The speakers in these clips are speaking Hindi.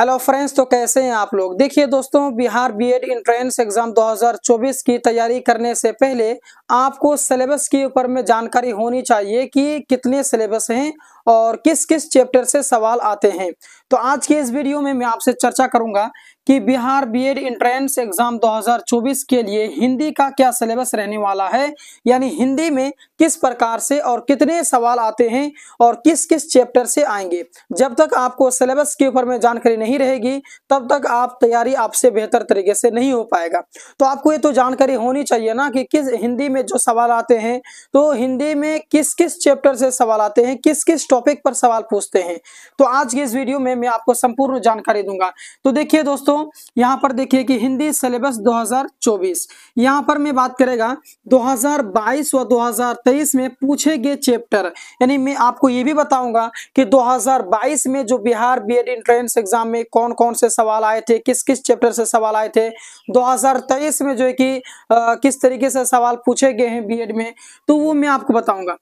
हेलो फ्रेंड्स तो कैसे हैं आप लोग देखिए दोस्तों बिहार बीएड एंट्रेंस एग्जाम 2024 की तैयारी करने से पहले आपको सिलेबस के ऊपर में जानकारी होनी चाहिए कि कितने सिलेबस हैं और किस किस चैप्टर से सवाल आते हैं तो आज के इस वीडियो में मैं आपसे चर्चा करूंगा कि बिहार बीएड एंट्रेंस एग्जाम 2024 के लिए हिंदी का क्या सिलेबस रहने वाला है यानी हिंदी में किस प्रकार से और कितने सवाल आते हैं और किस किस चैप्टर से आएंगे जब तक आपको सिलेबस के ऊपर में जानकारी नहीं रहेगी तब तक आप तैयारी आपसे बेहतर तरीके से नहीं हो पाएगा तो आपको ये तो जानकारी होनी चाहिए ना कि किस हिंदी में जो सवाल आते हैं तो हिंदी में किस किस चैप्टर से सवाल आते हैं किस किस टॉपिक पर सवाल पूछते हैं तो आज के इस वीडियो में मैं आपको संपूर्ण जानकारी दूंगा तो देखिए दोस्तों यहाँ पर देखिए कि हिंदी सिलेबस 2024 यहाँ पर मैं बात करेगा 2022 व 2023 में पूछे गए चैप्टर यानी मैं आपको ये भी बताऊंगा कि 2022 में जो बिहार बीएड एंट्रेंस एग्जाम में कौन कौन से सवाल आए थे किस किस चैप्टर से सवाल आए थे दो में जो है कि किस तरीके से सवाल पूछे गए हैं बी में तो वो मैं आपको बताऊंगा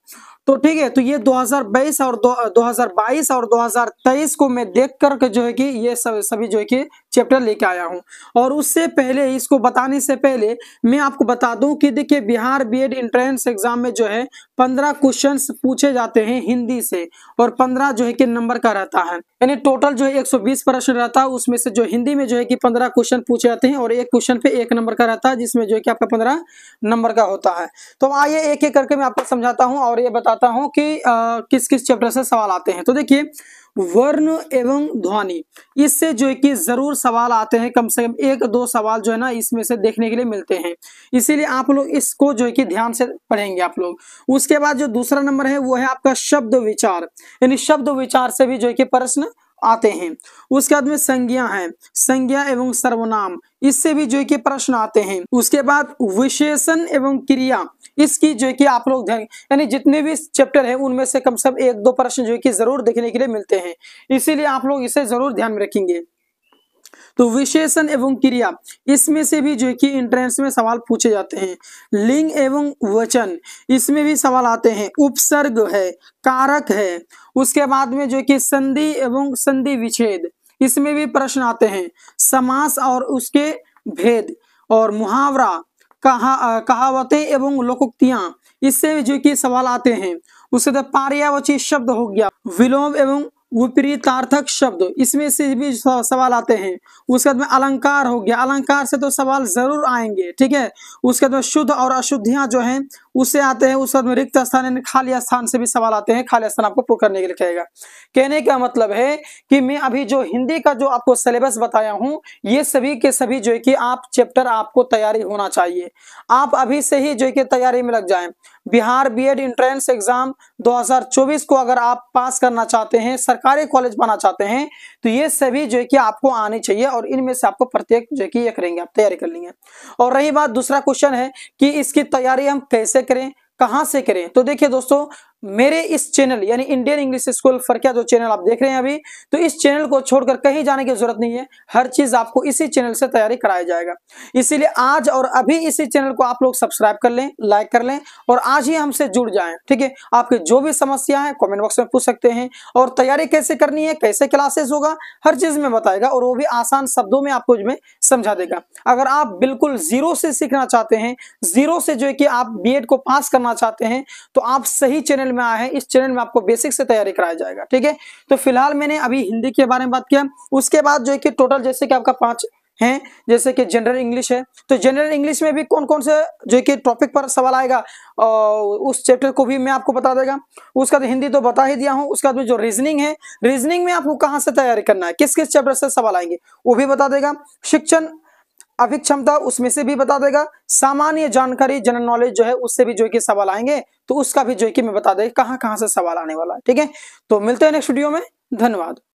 तो ठीक है तो ये 2022 और दो, 2022 और 2023 को मैं देख करके जो है कि ये सब सभी जो है कि चैप्टर लेके आया हूँ और उससे पहले इसको बताने से पहले मैं आपको बता दूँ कि देखिए बिहार बीएड एंट्रेंस एग्जाम में जो है पंद्रह क्वेश्चन पूछे जाते हैं हिंदी से और पंद्रह जो है कि नंबर का रहता है यानी टोटल जो है एक प्रश्न रहता है उसमें से जो हिंदी में जो है कि पंद्रह क्वेश्चन पूछे जाते हैं और एक क्वेश्चन पे एक नंबर का रहता है जिसमें जो है कि आपका पंद्रह नंबर का होता है तो आइए एक एक करके मैं आपको समझाता हूँ और ये बताता हूँ कि आ, किस किस चैप्टर से सवाल आते हैं तो देखिए वर्ण एवं ध्वनि इससे जो कि जरूर सवाल आते हैं कम से कम एक दो सवाल जो है ना इसमें से देखने के लिए मिलते हैं इसीलिए आप लोग इसको जो है कि ध्यान से पढ़ेंगे आप लोग उसके बाद जो दूसरा नंबर है वो है आपका शब्द विचार यानी शब्द विचार से भी जो है कि प्रश्न आते हैं उसके बाद में संज्ञा है संज्ञा एवं सर्वनाम इससे भी जो है कि प्रश्न आते हैं उसके बाद विशेषण एवं क्रिया इसकी जो है कि आप लोग ध्यान यानी जितने भी चैप्टर है उनमें से कम से कम एक दो प्रश्न जो है कि जरूर देखने के लिए मिलते हैं इसीलिए आप लोग इसे जरूर ध्यान में रखेंगे तो विशेषण एवं क्रिया इसमें से भी जो कि इंट्रेंस में सवाल पूछे जाते हैं लिंग एवं वचन इसमें भी सवाल आते हैं उपसर्ग है कारक है उसके बाद में जो कि संधि एवं संधि विच्छेद इसमें भी प्रश्न आते हैं समास और उसके भेद और मुहावरा कहा कहावतें एवं लोकोक्तियां इससे जो कि सवाल आते हैं उससे बाद तो पार्यावची शब्द हो गया विलोम एवं विपरीतार्थक शब्द इसमें से भी सवाल आते हैं उसके बाद में अलंकार हो गया अलंकार से तो सवाल जरूर आएंगे ठीक है उसके बाद में शुद्ध और अशुद्धियां जो हैं उससे आते हैं उसके बाद में रिक्त स्थान यानी खाली स्थान से भी सवाल आते हैं खाली स्थान आपको पुर करने के लिए कहेगा कहने का मतलब है कि मैं अभी जो हिंदी का जो आपको सिलेबस बताया हूँ ये सभी के सभी जो है कि आप चैप्टर आपको तैयारी होना चाहिए आप अभी से ही जो है कि तैयारी में लग जाए बिहार बी एड एग्जाम दो को अगर आप पास करना चाहते हैं सरकार सरकारी कॉलेज बना चाहते हैं तो ये सभी जो है कि आपको आने चाहिए और इनमें से आपको प्रत्येक जो है कि ये करेंगे आप तैयारी कर लेंगे और रही बात दूसरा क्वेश्चन है कि इसकी तैयारी हम कैसे करें कहाँ से करें तो देखिए दोस्तों मेरे इस चैनल यानी इंडियन इंग्लिश स्कूल क्या जो चैनल आप देख रहे हैं अभी तो इस चैनल को छोड़कर कहीं जाने की जरूरत नहीं है हर चीज आपको इसी चैनल से तैयारी कराया जाएगा इसीलिए आज और अभी इसी चैनल को आप लोग सब्सक्राइब कर लें लाइक कर लें और आज ही हमसे जुड़ जाए ठीक है आपकी जो भी समस्या है कॉमेंट बॉक्स में पूछ सकते हैं और तैयारी कैसे करनी है कैसे क्लासेस होगा हर चीज में बताएगा और वो भी आसान शब्दों में आपको समझा देगा अगर आप बिल्कुल जीरो से सीखना चाहते हैं जीरो से जो है कि आप बी को पास करना चाहते हैं तो आप सही चैनल में आया है इस चैनल में आपको बेसिक से तैयारी कराया जाएगा ठीक है तो फिलहाल मैंने अभी हिंदी के बारे में बात किया उसके बाद जो है कि टोटल जैसे कि आपका पांच हैं जैसे कि जनरल इंग्लिश है तो जनरल इंग्लिश में भी कौन कौन से जो कि टॉपिक पर सवाल आएगा और उस चैप्टर को भी मैं आपको बता देगा उसका तो हिंदी तो बता ही दिया हूँ उसका बाद तो जो रीजनिंग है रीजनिंग में आपको कहाँ से तैयारी करना है किस किस चैप्टर से सवाल आएंगे वो भी बता देगा शिक्षण अभिक क्षमता उसमें से भी बता देगा सामान्य जानकारी जनरल नॉलेज जो है उससे भी जो कि सवाल आएंगे तो उसका भी जो कि मैं बता देगा कहाँ कहाँ से सवाल आने वाला है ठीक है तो मिलते हैं नेक्स्ट वीडियो में धन्यवाद